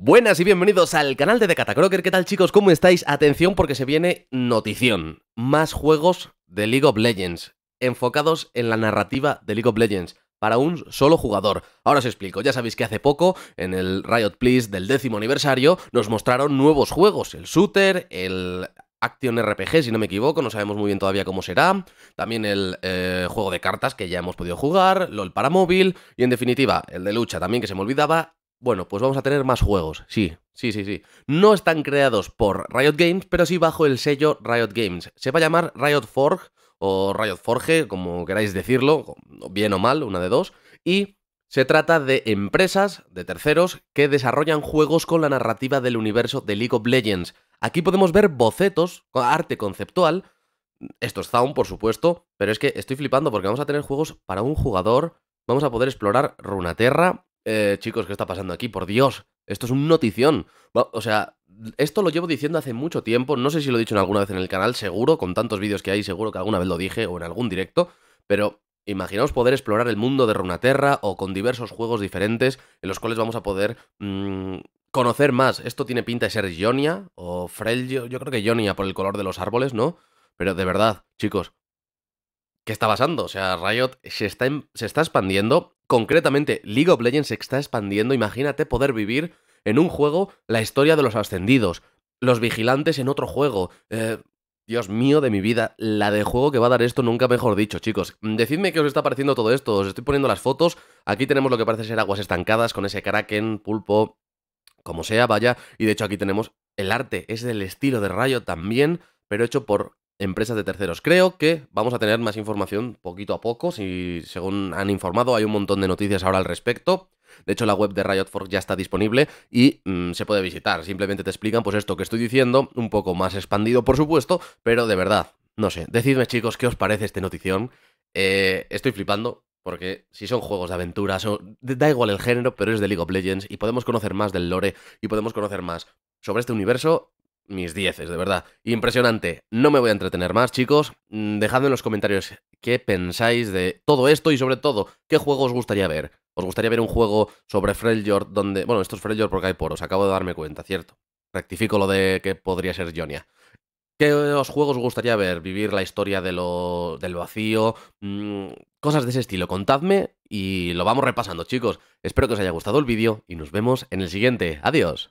Buenas y bienvenidos al canal de Decatacroker. ¿Qué tal chicos? ¿Cómo estáis? Atención porque se viene notición. Más juegos de League of Legends, enfocados en la narrativa de League of Legends, para un solo jugador. Ahora os explico, ya sabéis que hace poco, en el Riot Please del décimo aniversario, nos mostraron nuevos juegos, el shooter, el Action RPG, si no me equivoco, no sabemos muy bien todavía cómo será. También el eh, juego de cartas que ya hemos podido jugar, LOL para móvil y en definitiva el de lucha también que se me olvidaba bueno, pues vamos a tener más juegos, sí, sí, sí, sí. No están creados por Riot Games, pero sí bajo el sello Riot Games. Se va a llamar Riot Forge o Riot Forge, como queráis decirlo, bien o mal, una de dos. Y se trata de empresas, de terceros, que desarrollan juegos con la narrativa del universo de League of Legends. Aquí podemos ver bocetos, arte conceptual. Esto es Zaun, por supuesto, pero es que estoy flipando porque vamos a tener juegos para un jugador, vamos a poder explorar Runaterra, eh, chicos, ¿qué está pasando aquí? Por Dios, esto es un notición. O sea, esto lo llevo diciendo hace mucho tiempo, no sé si lo he dicho en alguna vez en el canal, seguro, con tantos vídeos que hay, seguro que alguna vez lo dije o en algún directo, pero imaginaos poder explorar el mundo de Runaterra o con diversos juegos diferentes en los cuales vamos a poder mm, conocer más. Esto tiene pinta de ser Jonia o Frel, yo, creo que Jonia por el color de los árboles, ¿no? Pero de verdad, chicos, ¿Qué está pasando? O sea, Riot se está, em, se está expandiendo. Concretamente, League of Legends se está expandiendo. Imagínate poder vivir en un juego la historia de los ascendidos, los vigilantes en otro juego. Eh, Dios mío de mi vida, la de juego que va a dar esto nunca mejor dicho, chicos. Mm, decidme qué os está pareciendo todo esto. Os estoy poniendo las fotos. Aquí tenemos lo que parece ser aguas estancadas con ese kraken, pulpo, como sea, vaya. Y de hecho aquí tenemos el arte. Es del estilo de Riot también, pero hecho por empresas de terceros. Creo que vamos a tener más información poquito a poco, si según han informado hay un montón de noticias ahora al respecto. De hecho, la web de Riot Forge ya está disponible y mm, se puede visitar. Simplemente te explican pues esto que estoy diciendo, un poco más expandido, por supuesto, pero de verdad, no sé. Decidme, chicos, qué os parece este notición. Eh, estoy flipando. Porque si son juegos de aventuras, da igual el género, pero es de League of Legends y podemos conocer más del lore y podemos conocer más sobre este universo mis dieces, de verdad. Impresionante. No me voy a entretener más, chicos. Mm, dejadme en los comentarios qué pensáis de todo esto y sobre todo, qué juego os gustaría ver. ¿Os gustaría ver un juego sobre Freljord donde... Bueno, esto es Freljord porque hay poros, acabo de darme cuenta, ¿cierto? Rectifico lo de que podría ser Jonia. ¿Qué os juegos os gustaría ver? ¿Vivir la historia de lo, del vacío? Mm, cosas de ese estilo. Contadme y lo vamos repasando, chicos. Espero que os haya gustado el vídeo y nos vemos en el siguiente. Adiós.